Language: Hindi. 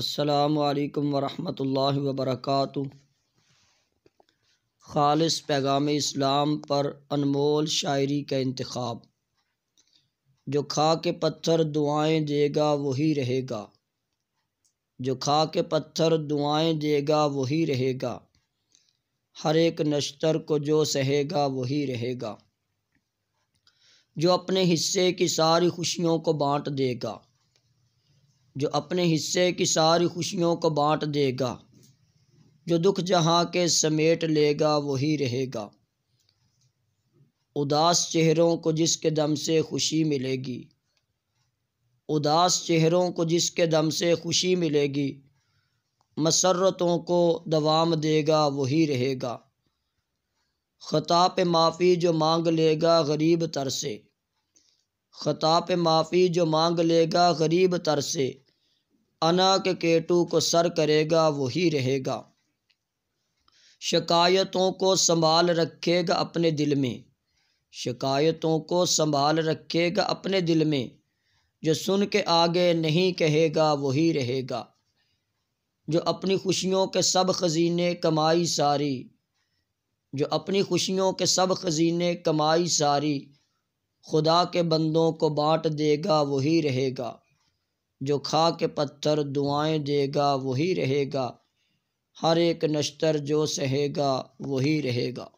असलकम वरहमल वबरक ख़ालस पैगाम इस्लाम पर अनमोल शायरी का इंतखब जो खा के पत्थर दुआएं देगा वही रहेगा जो खा के पत्थर दुआएं देगा वही रहेगा हर एक नश्तर को जो सहेगा वही रहेगा जो अपने हिस्से की सारी खुशियों को बांट देगा जो अपने हिस्से की सारी खुशियों को बांट देगा जो दुख जहाँ के समेट लेगा वही रहेगा उदास चेहरों को जिसके दम से खुशी मिलेगी उदास चेहरों को जिसके दम से खुशी मिलेगी मसरतों को दवाम देगा वही रहेगा ख़ता पे माफ़ी जो मांग लेगा गरीब तर से ख़ता पे माफ़ी जो मांग लेगा गरीब तर से अनक केटू को सर करेगा वही रहेगा शिकायतों को संभाल रखेगा अपने दिल में शिकायतों को संभाल रखेगा अपने दिल में जो सुन के आगे नहीं कहेगा वही रहेगा जो अपनी खुशियों के सब खजीने कमाई सारी जो अपनी खुशियों के सब खजीने कमाई सारी खुदा के बंदों को बांट देगा वही रहेगा जो खा के पत्थर दुआएं देगा वही रहेगा हर एक नश्तर जो सहेगा वही रहेगा